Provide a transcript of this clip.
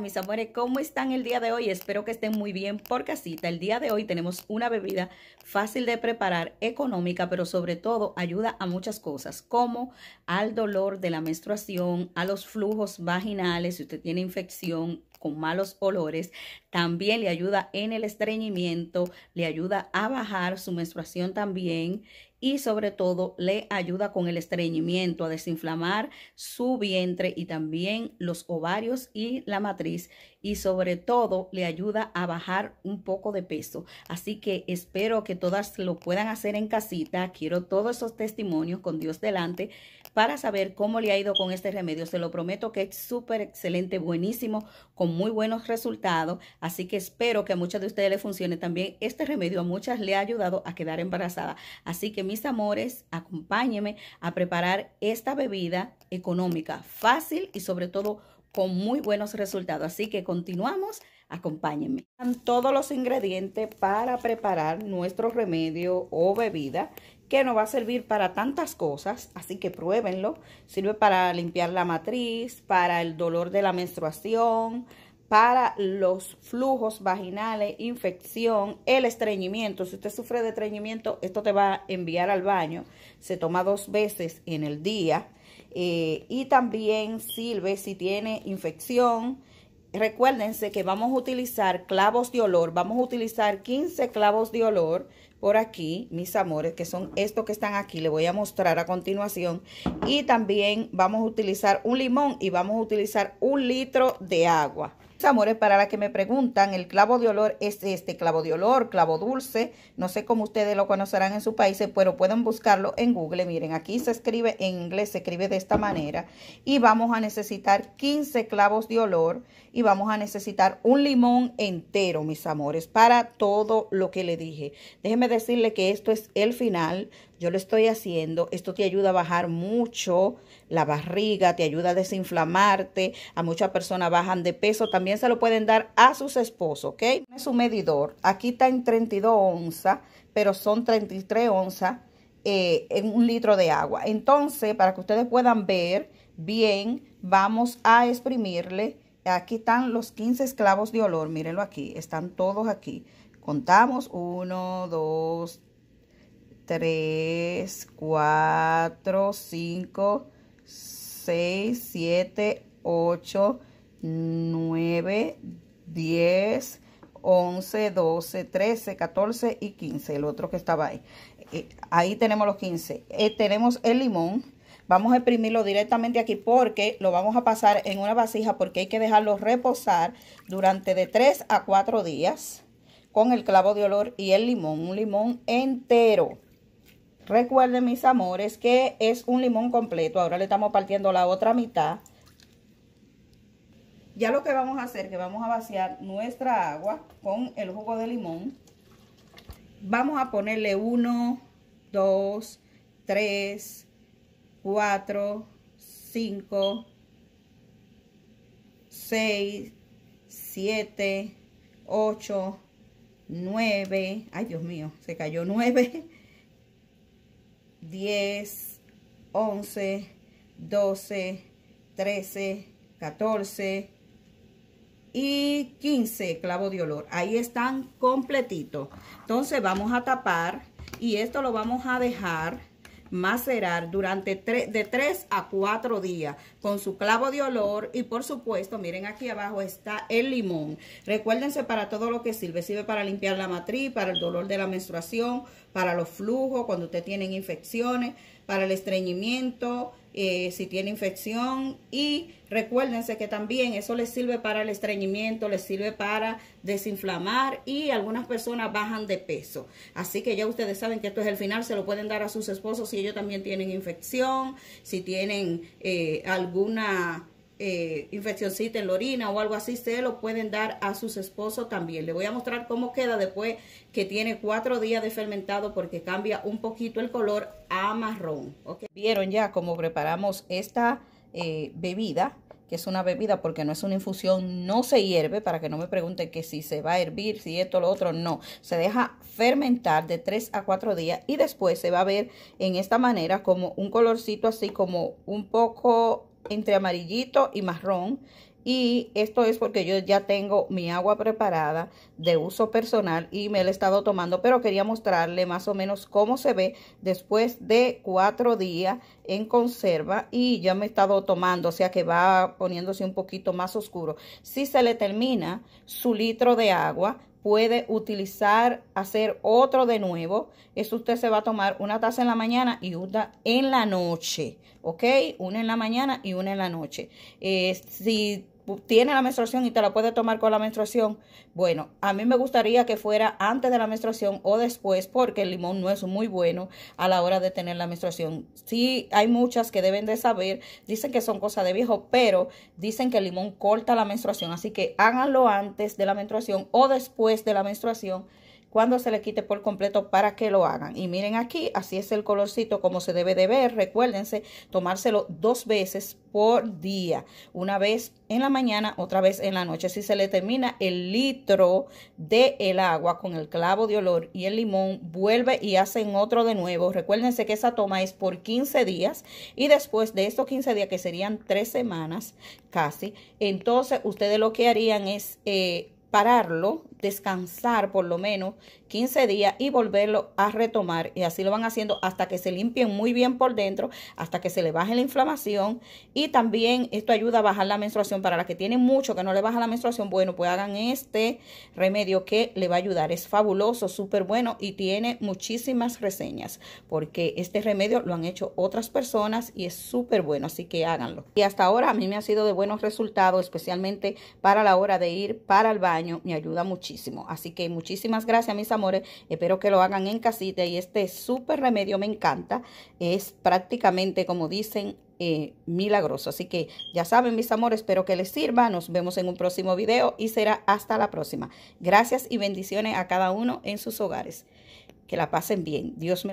mis amores, ¿cómo están el día de hoy? Espero que estén muy bien por casita. El día de hoy tenemos una bebida fácil de preparar, económica, pero sobre todo ayuda a muchas cosas, como al dolor de la menstruación, a los flujos vaginales, si usted tiene infección, con malos olores, también le ayuda en el estreñimiento, le ayuda a bajar su menstruación también y sobre todo le ayuda con el estreñimiento, a desinflamar su vientre y también los ovarios y la matriz y sobre todo le ayuda a bajar un poco de peso. Así que espero que todas lo puedan hacer en casita. Quiero todos esos testimonios con Dios delante para saber cómo le ha ido con este remedio. Se lo prometo que es súper excelente, buenísimo, con muy buenos resultados. Así que espero que a muchas de ustedes les funcione también este remedio. A muchas le ha ayudado a quedar embarazada. Así que mis amores, acompáñenme a preparar esta bebida económica, fácil y sobre todo con muy buenos resultados. Así que continuamos, acompáñenme. Todos los ingredientes para preparar nuestro remedio o bebida que nos va a servir para tantas cosas, así que pruébenlo. Sirve para limpiar la matriz, para el dolor de la menstruación, para los flujos vaginales, infección, el estreñimiento. Si usted sufre de estreñimiento, esto te va a enviar al baño. Se toma dos veces en el día. Eh, y también sirve si tiene infección. Recuérdense que vamos a utilizar clavos de olor. Vamos a utilizar 15 clavos de olor por aquí, mis amores, que son estos que están aquí. Les voy a mostrar a continuación. Y también vamos a utilizar un limón y vamos a utilizar un litro de agua amores, para la que me preguntan, el clavo de olor es este clavo de olor, clavo dulce. No sé cómo ustedes lo conocerán en su país pero pueden buscarlo en Google. Miren, aquí se escribe en inglés, se escribe de esta manera. Y vamos a necesitar 15 clavos de olor y vamos a necesitar un limón entero, mis amores, para todo lo que le dije. Déjenme decirle que esto es el final yo lo estoy haciendo. Esto te ayuda a bajar mucho la barriga, te ayuda a desinflamarte. A muchas personas bajan de peso. También se lo pueden dar a sus esposos, ¿ok? Es un medidor. Aquí está en 32 onzas, pero son 33 onzas eh, en un litro de agua. Entonces, para que ustedes puedan ver bien, vamos a exprimirle. Aquí están los 15 esclavos de olor, mírenlo aquí, están todos aquí. Contamos 1, 2, 3, 4, 5, 6, 7, 8, 9, 10, 11, 12, 13, 14 y 15. El otro que estaba ahí. Eh, ahí tenemos los 15. Eh, tenemos el limón. Vamos a exprimirlo directamente aquí porque lo vamos a pasar en una vasija porque hay que dejarlo reposar durante de 3 a 4 días con el clavo de olor y el limón. Un limón entero. Recuerden, mis amores, que es un limón completo. Ahora le estamos partiendo la otra mitad. Ya lo que vamos a hacer, que vamos a vaciar nuestra agua con el jugo de limón. Vamos a ponerle 1, 2, 3, 4, 5, 6, 7, 8, 9. Ay, Dios mío, se cayó 9. 10, 11, 12, 13, 14 y 15 clavo de olor. Ahí están completitos. Entonces vamos a tapar y esto lo vamos a dejar macerar durante de 3 a 4 días con su clavo de olor y por supuesto, miren aquí abajo está el limón. Recuérdense para todo lo que sirve, sirve para limpiar la matriz, para el dolor de la menstruación, para los flujos, cuando usted tienen infecciones, para el estreñimiento, eh, si tiene infección y recuérdense que también eso les sirve para el estreñimiento, les sirve para desinflamar y algunas personas bajan de peso. Así que ya ustedes saben que esto es el final, se lo pueden dar a sus esposos si ellos también tienen infección, si tienen eh, alguna eh, infeccioncita en la orina o algo así, se lo pueden dar a sus esposos también. Le voy a mostrar cómo queda después que tiene cuatro días de fermentado porque cambia un poquito el color a marrón. ¿okay? Vieron ya cómo preparamos esta eh, bebida, que es una bebida porque no es una infusión, no se hierve, para que no me pregunten que si se va a hervir, si esto, lo otro, no. Se deja fermentar de 3 a 4 días y después se va a ver en esta manera como un colorcito así como un poco entre amarillito y marrón. Y esto es porque yo ya tengo mi agua preparada de uso personal y me la he estado tomando, pero quería mostrarle más o menos cómo se ve después de cuatro días en conserva y ya me he estado tomando, o sea que va poniéndose un poquito más oscuro. Si se le termina su litro de agua, puede utilizar, hacer otro de nuevo. Eso usted se va a tomar una taza en la mañana y una en la noche, ¿ok? Una en la mañana y una en la noche. Eh, si tiene la menstruación y te la puede tomar con la menstruación. Bueno, a mí me gustaría que fuera antes de la menstruación o después, porque el limón no es muy bueno a la hora de tener la menstruación. Sí, hay muchas que deben de saber, dicen que son cosas de viejo, pero dicen que el limón corta la menstruación. Así que háganlo antes de la menstruación o después de la menstruación cuando se le quite por completo para que lo hagan. Y miren aquí, así es el colorcito como se debe de ver. Recuérdense tomárselo dos veces por día. Una vez en la mañana, otra vez en la noche. Si se le termina el litro de el agua con el clavo de olor y el limón, vuelve y hacen otro de nuevo. Recuérdense que esa toma es por 15 días y después de estos 15 días, que serían tres semanas casi, entonces ustedes lo que harían es... Eh, pararlo, descansar por lo menos 15 días y volverlo a retomar. Y así lo van haciendo hasta que se limpien muy bien por dentro, hasta que se le baje la inflamación. Y también esto ayuda a bajar la menstruación. Para las que tienen mucho que no le baja la menstruación, bueno, pues hagan este remedio que le va a ayudar. Es fabuloso, súper bueno y tiene muchísimas reseñas porque este remedio lo han hecho otras personas y es súper bueno. Así que háganlo. Y hasta ahora a mí me ha sido de buenos resultados, especialmente para la hora de ir para el baño. Me ayuda muchísimo. Así que muchísimas gracias, mis amores Espero que lo hagan en casita y este súper remedio me encanta. Es prácticamente, como dicen, eh, milagroso. Así que ya saben, mis amores, espero que les sirva. Nos vemos en un próximo video y será hasta la próxima. Gracias y bendiciones a cada uno en sus hogares. Que la pasen bien. Dios me